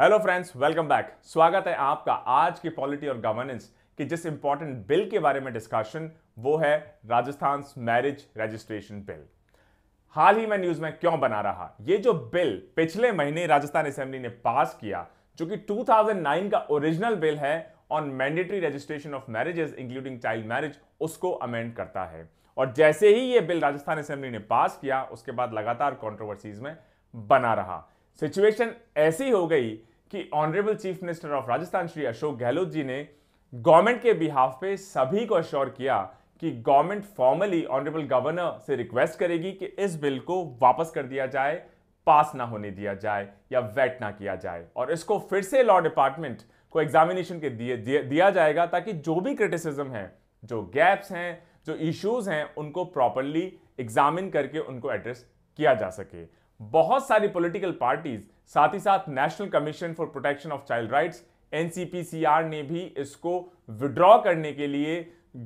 hello friends welcome back स्वागत है आपका आज की पॉलिटी और गवर्नेंस की जिस इंपॉर्टेंट बिल के बारे में डिस्कशन वो है राजस्थान मैरिज रजिस्ट्रेशन बिल हाल ही में न्यूज में क्यों बना रहा ये जो बिल पिछले महीने राजस्थान असेंबली ने पास किया जो कि 2009 का ओरिजिनल बिल है on mandatory registration of marriages including child marriage उसको अमेंड करता है और जैसे ही ये बिल राजस्थान असेंबली ने पास किया उसके बाद लगातार कॉन्ट्रोवर्सीज में बना रहा सिचुएशन ऐसी हो गई कि honourable chief minister of Rajasthan Shri Ashok Gehlot ji ने गवर्नमेंट के बिहाफ पे सभी को अश्योर किया कि गवर्नमेंट फॉर्मली ऑनरेबल गवर्नर से रिक्वेस्ट करेगी कि इस बिल को वापस कर दिया जाए पास ना होने दिया जाए या वेट ना किया जाए और इसको फिर से लॉ डिपार्टमेंट को एग्जामिनेशन के दिए, दिया जाएगा ताकि जो भी क्रिटिसिज्म है जो गैप्स हैं जो इश्यूज हैं उनको प्रॉपरली एग्जामिन करके उनको एड्रेस किया जा सके बहुत सारी पॉलिटिकल पार्टीज साथ ही साथ national commission for protection of child rights NCPCR ने भी इसको विड्रॉ करने के लिए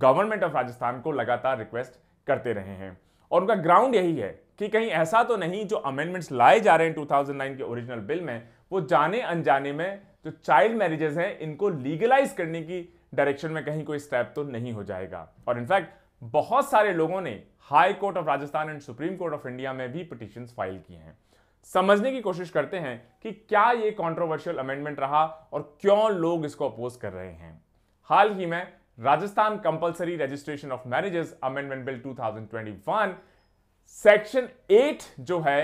गवर्नमेंट ऑफ राजस्थान को लगातार रिक्वेस्ट करते रहे हैं और उनका ग्राउंड यही है कि कहीं ऐसा तो नहीं जो अमेंडमेंट्स लाए जा रहे हैं 2009 के ओरिजिनल बिल में वो जाने अनजाने में जो चाइल्ड मैरिजेस हैं इनको लीगलाइज करने की डायरेक्शन में कहीं कोई स्टेप तो नहीं हो जाएगा और इनफैक्ट बहुत सारे लोगों ने high court of Rajasthan and supreme court of India में भी पिटिशन फाइल किए हैं समझने की कोशिश करते हैं कि क्या ये कॉन्ट्रोवर्शियल अमेंडमेंट रहा और क्यों लोग इसको अपोज कर रहे हैं हाल ही में Rajasthan compulsory registration of marriages amendment bill 2021 section 8 जो है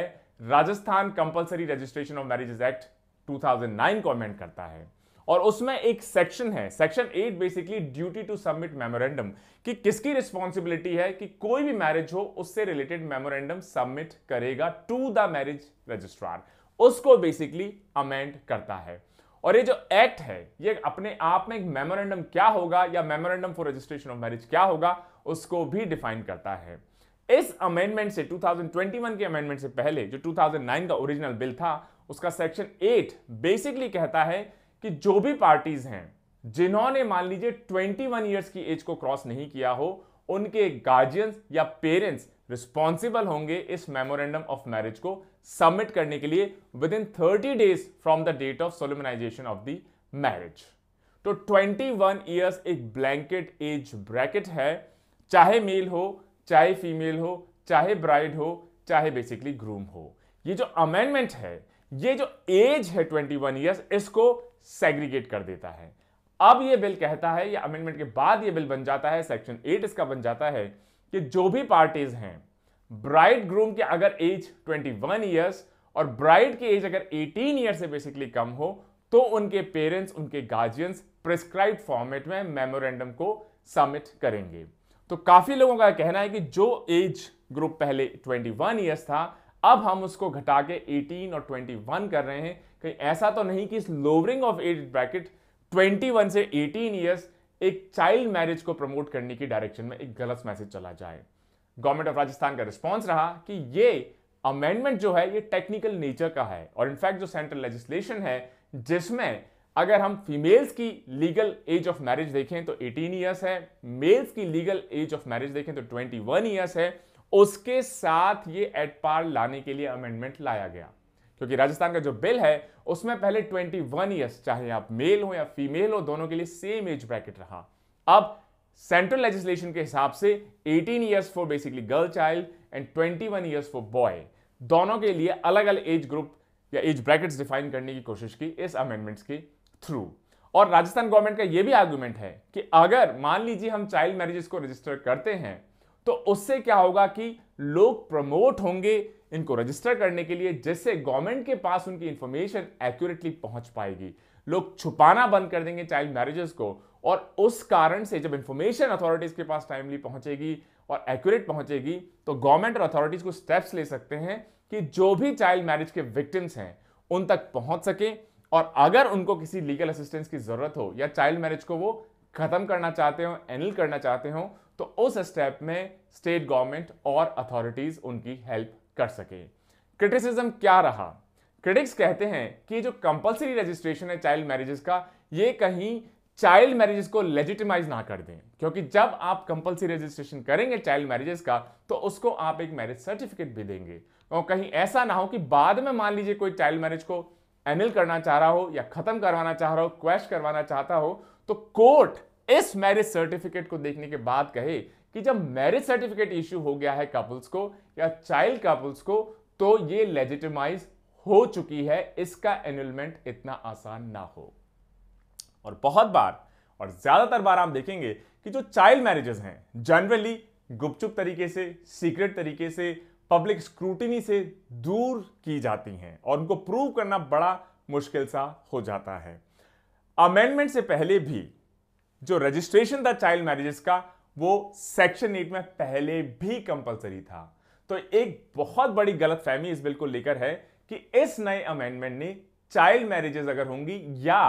Rajasthan compulsory registration of marriages act 2009 को अमेंड करता है और उसमें एक सेक्शन है section eight basically duty to submit memorandum कि किसकी रिस्पॉन्सिबिलिटी है कि कोई भी मैरिज हो उससे रिलेटेड मेमोरेंडम सबमिट करेगा टू द मैरिज रजिस्ट्रार उसको बेसिकली अमेंड करता है और ये जो एक्ट है ये अपने आप में एक मेमोरेंडम क्या होगा या memorandum for registration of marriage क्या होगा उसको भी डिफाइन करता है इस अमेंडमेंट से 2021 के अमेंडमेंट से पहले जो 2009 का ओरिजिनल बिल था उसका सेक्शन 8 बेसिकली कहता है कि जो भी पार्टीज हैं जिन्होंने मान लीजिए 21 ईयर्स की एज को क्रॉस नहीं किया हो उनके गार्जियंस या पेरेंट्स रिस्पॉन्सिबल होंगे इस मेमोरेंडम ऑफ मैरिज को सबमिट करने के लिए within thirty days from the date of solemnisation of the marriage तो 21 ईयर्स एक ब्लैंकेट एज ब्रैकेट है चाहे मेल हो चाहे फीमेल हो चाहे ब्राइड हो चाहे बेसिकली ग्रूम हो ये जो अमेंडमेंट है ये जो एज है 21 इयर्स इसको सेग्रीगेट कर देता है अब ये बिल कहता है या अमेंडमेंट के बाद ये बिल बन जाता है सेक्शन एट इसका बन जाता है कि जो भी पार्टीज हैं ब्राइड ग्रूम की अगर एज 21 इयर्स और ब्राइड की एज अगर 18 ईयर से बेसिकली कम हो तो उनके पेरेंट्स उनके गार्जियंस प्रिस्क्राइब फॉर्मेट में मेमोरेंडम को सबमिट करेंगे तो काफी लोगों का कहना है कि जो एज ग्रुप पहले 21 इयर्स था अब हम उसको घटा के 18 और 21 कर रहे हैं कहीं ऐसा तो नहीं कि इस लोवरिंग ऑफ एज ब्रैकेट 21 से 18 ईयर्स एक चाइल्ड मैरिज को प्रमोट करने की डायरेक्शन में एक गलत मैसेज चला जाए गवर्नमेंट ऑफ राजस्थान का रिस्पॉन्स रहा कि ये अमेंडमेंट जो है ये टेक्निकल नेचर का है और इनफैक्ट जो सेंट्रल लेजिस्लेशन है जिसमें अगर हम फीमेल्स की लीगल एज ऑफ मैरिज देखें तो 18 इयर्स है मेल्स की लीगल एज ऑफ मैरिज देखें तो 21 इयर्स है उसके साथ ये एट पार लाने के लिए अमेंडमेंट लाया गया क्योंकि राजस्थान का जो बिल है उसमें पहले 21 इयर्स चाहे आप मेल हो या फीमेल हो दोनों के लिए सेम एज ब्रैकेट रहा अब सेंट्रल लेजिस्लेशन के हिसाब से 18 years for basically girl child and 21 years for boy दोनों के लिए अलग अलग एज ग्रुप या एज ब्रैकेट्स डिफाइन करने की कोशिश की इस अमेंडमेंट्स के थ्रू और राजस्थान गवर्नमेंट का यह भी आर्ग्यूमेंट है कि अगर मान लीजिए हम चाइल्ड मैरिजेस को रजिस्टर करते हैं तो उससे क्या होगा कि लोग प्रमोट होंगे इनको रजिस्टर करने के लिए जिससे गवर्नमेंट के पास उनकी इंफॉर्मेशन एक्यूरेटली पहुंच पाएगी लोग छुपाना बंद कर देंगे चाइल्ड मैरिजेस को और उस कारण से जब इंफॉर्मेशन अथॉरिटीज के पास टाइमली पहुंचेगी और एक्यूरेट पहुंचेगी तो गवर्नमेंट और अथॉरिटीज को स्टेप्स ले सकते हैं कि जो भी चाइल्ड मैरिज के विक्टिम्स हैं उन तक पहुंच सके और अगर उनको किसी लीगल असिस्टेंस की जरूरत हो या चाइल्ड मैरिज को वो खत्म करना चाहते हो एनल करना चाहते हो तो उस स्टेप में स्टेट गवर्नमेंट और अथॉरिटीज उनकी हेल्प कर सके क्रिटिसिज्म क्या रहा क्रिटिक्स कहते हैं कि जो कंपलसरी रजिस्ट्रेशन है चाइल्ड मैरिजेस का ये कहीं चाइल्ड मैरिजेस को लेजिटिमाइज ना कर दें क्योंकि जब आप कंपलसरी रजिस्ट्रेशन करेंगे चाइल्ड मैरिजेस का तो उसको आप एक मैरिज सर्टिफिकेट भी देंगे और कहीं ऐसा ना हो कि बाद में मान लीजिए कोई चाइल्ड मैरिज को एनिल करना चाह रहा हो या खत्म करवाना चाह रहा हो क्वेश करवाना चाहता हो तो कोर्ट इस मैरिज सर्टिफिकेट को देखने के बाद कहे कि जब मैरिज सर्टिफिकेट इश्यू हो गया है कपल्स को या चाइल्ड कपल्स को तो ये लेजिटिमाइज हो चुकी है इसका एनुलमेंट इतना आसान ना हो और बहुत बार और ज्यादातर बार आप देखेंगे कि जो चाइल्ड मैरिजेस हैं जनरली गुपचुप तरीके से सीक्रेट तरीके से पब्लिक स्क्रूटनी से दूर की जाती हैं और उनको प्रूव करना बड़ा मुश्किल सा हो जाता है अमेंडमेंट से पहले भी जो रजिस्ट्रेशन था चाइल्ड मैरिजेस का वो सेक्शन एट में पहले भी कंपलसरी था तो एक बहुत बड़ी गलत फहमी इस बिल को लेकर है कि इस नए अमेंडमेंट ने चाइल्ड मैरिजेस अगर होंगी या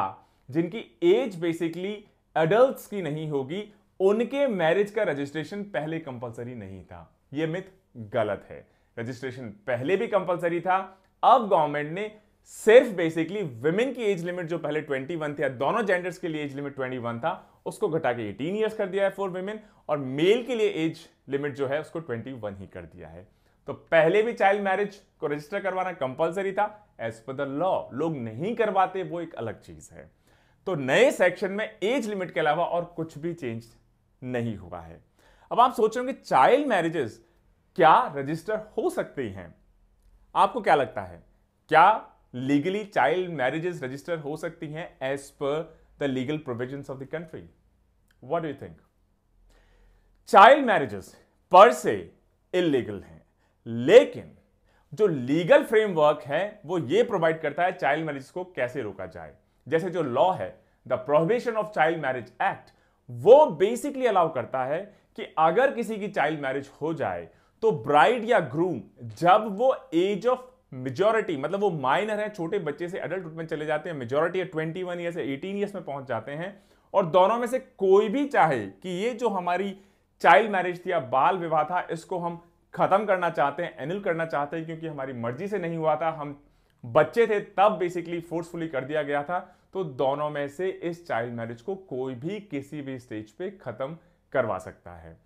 जिनकी एज बेसिकली एडल्ट की नहीं होगी उनके मैरिज का रजिस्ट्रेशन पहले कंपलसरी नहीं था यह मिथ गलत है रजिस्ट्रेशन पहले भी कंपलसरी था अब गवर्नमेंट ने सिर्फ बेसिकली वुमेन की एज लिमिट जो पहले 21 थी या दोनों जेंडर्स के लिए एज लिमिट 21 था उसको घटा के 18 इयर्स कर दिया है फॉर वुमेन और मेल के लिए एज लिमिट जो है उसको 21 ही कर दिया है तो पहले भी चाइल्ड मैरिज को रजिस्टर करवाना कंपलसरी था एज पर द लॉ लोग नहीं करवाते वो एक अलग चीज है तो नए सेक्शन में एज लिमिट के अलावा और कुछ भी चेंज नहीं हुआ है अब आप सोच रहे होंगे चाइल्ड मैरिजेस क्या रजिस्टर हो सकती हैं आपको क्या लगता है क्या लीगली चाइल्ड मैरिजेस रजिस्टर हो सकती हैं as per the legal provision of the country what do you think child marriages per se illegal हैं लेकिन जो लीगल फ्रेमवर्क है वो ये प्रोवाइड करता है चाइल्ड मैरिज को कैसे रोका जाए जैसे जो लॉ है the prohibition of child marriage act वो बेसिकली अलाउ करता है कि अगर किसी की चाइल्ड मैरिज हो जाए तो ब्राइड या ग्रूम जब वो एज ऑफ मेजोरिटी मतलब वो माइनर है छोटे बच्चे से एडल्टहुड में चले जाते हैं मेजोरिटी है twenty one years eighteen years में पहुंच जाते हैं और दोनों में से कोई भी चाहे कि ये जो हमारी चाइल्ड मैरिज थी या बाल विवाह था इसको हम ख़त्म करना चाहते हैं एनुल करना चाहते हैं क्योंकि हमारी मर्जी से नहीं हुआ था हम बच्चे थे तब बेसिकली फोर्सफुली कर दिया गया था तो दोनों में से इस चाइल्ड मैरिज को कोई भी किसी भी स्टेज पे ख़त्म करवा सकता है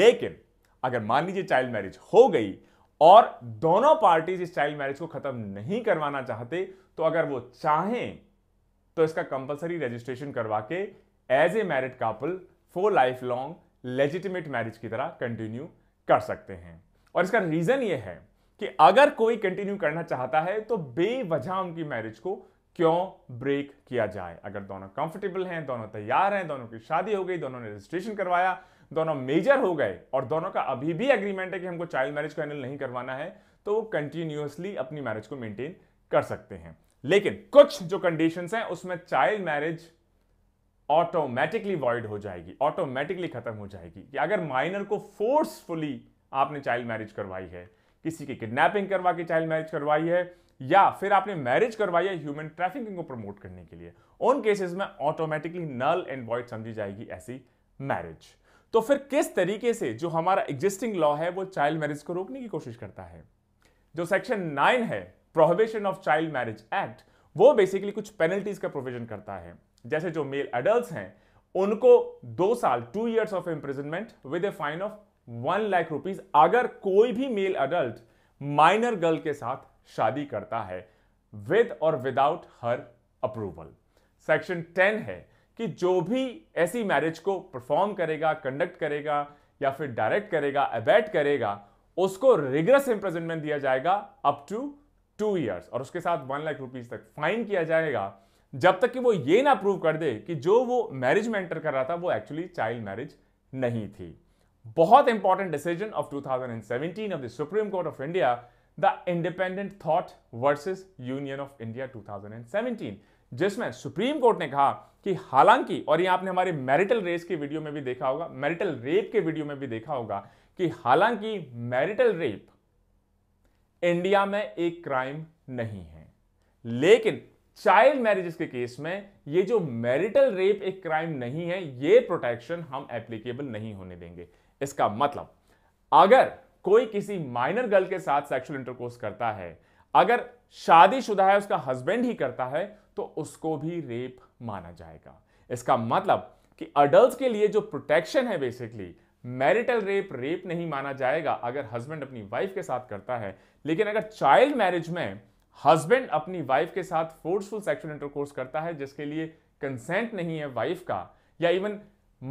लेकिन अगर मान लीजिए चाइल्ड मैरिज हो गई और दोनों पार्टीज इस चाइल्ड मैरिज को खत्म नहीं करवाना चाहते तो अगर वो चाहें तो इसका कंपलसरी रजिस्ट्रेशन करवा के as a married couple for life long legitimate marriage की तरह कंटिन्यू कर सकते हैं और इसका रीजन ये है कि अगर कोई कंटिन्यू करना चाहता है तो बेवजह उनकी मैरिज को क्यों ब्रेक किया जाए अगर दोनों कंफर्टेबल हैं दोनों तैयार हैं दोनों की शादी हो गई दोनों ने रजिस्ट्रेशन करवाया दोनों मेजर हो गए और दोनों का अभी भी एग्रीमेंट है कि हमको चाइल्ड मैरिज को एनल नहीं करवाना है तो वो कंटिन्यूसली अपनी मैरिज को मेंटेन कर सकते हैं लेकिन कुछ जो कंडीशन हैं उसमें चाइल्ड मैरिज ऑटोमेटिकली वॉइड हो जाएगी ऑटोमेटिकली खत्म हो जाएगी कि अगर माइनर को फोर्सफुली आपने चाइल्ड मैरिज करवाई है किसी की किडनैपिंग करवा के चाइल्ड मैरिज करवाई है या फिर आपने मैरिज करवाई है ह्यूमन ट्रैफिकिंग को प्रमोट करने के लिए उन केसेस में ऑटोमेटिकली नल एंड वॉइड समझी जाएगी ऐसी मैरिज तो फिर किस तरीके से जो हमारा एग्जिस्टिंग लॉ है वो चाइल्ड मैरिज को रोकने की कोशिश करता है जो सेक्शन नाइन है prohibition of child marriage act वो बेसिकली कुछ पेनल्टीज का प्रोविजन करता है जैसे जो मेल अडल्ट हैं उनको दो साल two years of imprisonment with a fine of one lakh rupees अगर कोई भी मेल अडल्ट माइनर गर्ल के साथ शादी करता है विद और without her approval section ten है कि जो भी ऐसी मैरिज को परफॉर्म करेगा कंडक्ट करेगा या फिर डायरेक्ट करेगा अबैट करेगा उसको रिग्रेस इम्प्रेजनमेंट दिया जाएगा अप टू टू ईयर्स और उसके साथ वन लाख रुपीज तक फाइन किया जाएगा जब तक कि वो ये ना प्रूव कर दे कि जो वो मैरिज में एंटर कर रहा था वो एक्चुअली चाइल्ड मैरिज नहीं थी बहुत important decision of 2017 of the supreme court of India the independent thought versus union of India 2017 जिसमें सुप्रीम कोर्ट ने कहा कि हालांकि और ये आपने हमारे मैरिटल रेस की वीडियो में भी देखा होगा मैरिटल रेप के वीडियो में भी देखा होगा कि हालांकि मैरिटल रेप इंडिया में एक क्राइम नहीं है लेकिन चाइल्ड मैरिजेस के केस में ये जो मैरिटल रेप एक क्राइम नहीं है ये प्रोटेक्शन हम एप्लीकेबल नहीं होने देंगे इसका मतलब अगर कोई किसी माइनर गर्ल के साथ सेक्सुअल इंटरकोर्स करता है अगर शादीशुदा है उसका हस्बैंड ही करता है तो उसको भी रेप माना जाएगा इसका मतलब कि अडल्ट के लिए जो प्रोटेक्शन है बेसिकली मैरिटल रेप रेप नहीं माना जाएगा अगर हस्बैंड अपनी वाइफ के साथ करता है लेकिन अगर चाइल्ड मैरिज में हस्बैंड अपनी वाइफ के साथ फोर्सफुल सेक्शुअल इंटरकोर्स करता है जिसके लिए कंसेंट नहीं है वाइफ का या इवन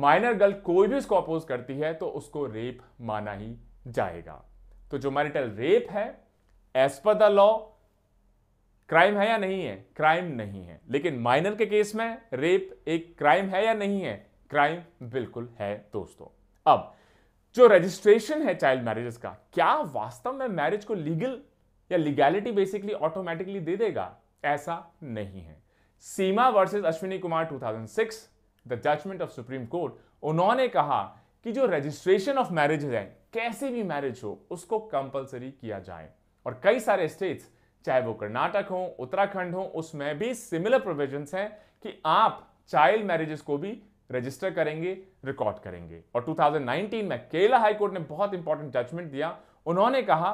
माइनर गर्ल कोई भी उसको अपोज करती है तो उसको रेप माना ही जाएगा तो जो मैरिटल रेप है as per the law crime है या नहीं है क्राइम नहीं है लेकिन माइनर के केस में रेप एक क्राइम है या नहीं है क्राइम बिल्कुल है दोस्तों अब जो रजिस्ट्रेशन है चाइल्ड मैरिजेस का क्या वास्तव में मैरिज को लीगल या लीगैलिटी बेसिकली ऑटोमेटिकली दे देगा ऐसा नहीं है Seema versus Ashwini Kumar 2006 the judgment of supreme court उन्होंने कहा कि जो रजिस्ट्रेशन ऑफ मैरिज है कैसे भी मैरिज हो उसको कंपलसरी किया जाए और कई सारे स्टेट्स चाहे वो कर्नाटक हो उत्तराखंड हो उसमें भी सिमिलर प्रोविजंस हैं कि आप चाइल्ड मैरिजेस को भी रजिस्टर करेंगे रिकॉर्ड करेंगे और 2019 में केरला हाईकोर्ट ने बहुत इंपॉर्टेंट जजमेंट दिया उन्होंने कहा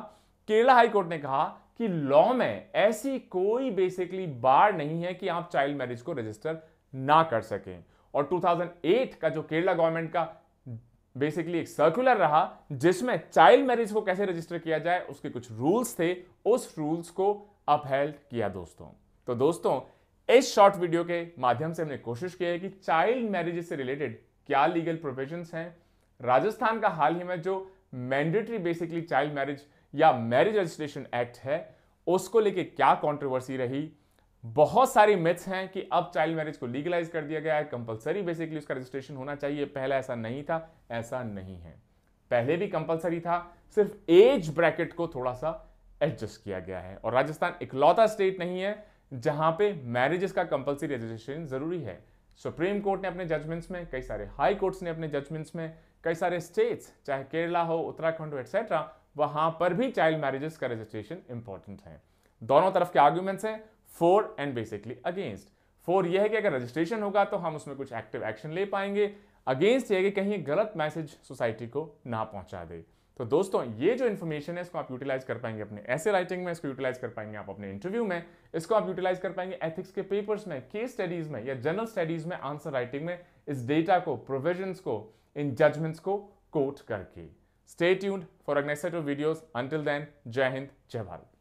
केरला हाईकोर्ट ने कहा कि लॉ में ऐसी कोई बेसिकली बार नहीं है कि आप चाइल्ड मैरिज को रजिस्टर ना कर सकें और 2008 का जो केरला गवर्नमेंट का बेसिकली एक सर्कुलर रहा जिसमें चाइल्ड मैरिज को कैसे रजिस्टर किया जाए उसके कुछ रूल्स थे उस रूल्स को अपहेल्ड किया दोस्तों तो दोस्तों इस शॉर्ट वीडियो के माध्यम से हमने कोशिश की है कि चाइल्ड मैरिज से रिलेटेड क्या लीगल प्रोविजंस हैं राजस्थान का हाल ही में जो मैंडेटरी बेसिकली चाइल्ड मैरिज या मैरिज रजिस्ट्रेशन एक्ट है उसको लेके क्या कंट्रोवर्सी रही बहुत सारी मिथ्स हैं कि अब चाइल्ड मैरिज को लीगलाइज कर दिया गया है कंपलसरी बेसिकली उसका रजिस्ट्रेशन होना चाहिए पहला ऐसा नहीं था ऐसा नहीं है पहले भी कंपलसरी था सिर्फ एज ब्रैकेट को थोड़ा सा एडजस्ट किया गया है और राजस्थान इकलौता स्टेट नहीं है जहां पे मैरिजेस का कंपलसरी रजिस्ट्रेशन जरूरी है सुप्रीम कोर्ट ने अपने जजमेंट्स में कई सारे हाई कोर्ट्स ने अपने जजमेंट्स में कई सारे स्टेट्स चाहे केरला हो उत्तराखंड हो एटसेट्रा वहां पर भी चाइल्ड मैरिजेस का रजिस्ट्रेशन इंपॉर्टेंट है दोनों तरफ के आर्ग्यूमेंट्स हैं for and basically against for यह है कि अगर रजिस्ट्रेशन होगा तो हम उसमें कुछ एक्टिव एक्शन ले पाएंगे अगेंस्ट यह कि कहीं गलत मैसेज सोसाइटी को ना पहुंचा दे तो दोस्तों ये जो इन्फॉर्मेशन है इसको आप यूटिलाइज कर पाएंगे अपने ऐसे राइटिंग में इसको यूटिलाइज कर पाएंगे आप अपने इंटरव्यू में इसको आप यूटिलाइज कर पाएंगे एथिक्स के पेपर्स में केस स्टडीज में या जनरल स्टडीज में आंसर राइटिंग में इस डेटा को प्रोविजंस को इन जजमेंट्स को कोट करके स्टे ट्यून्ड फॉर अग्नेसेट ऑफ वीडियोज अंटिल देन जय हिंद जय भारत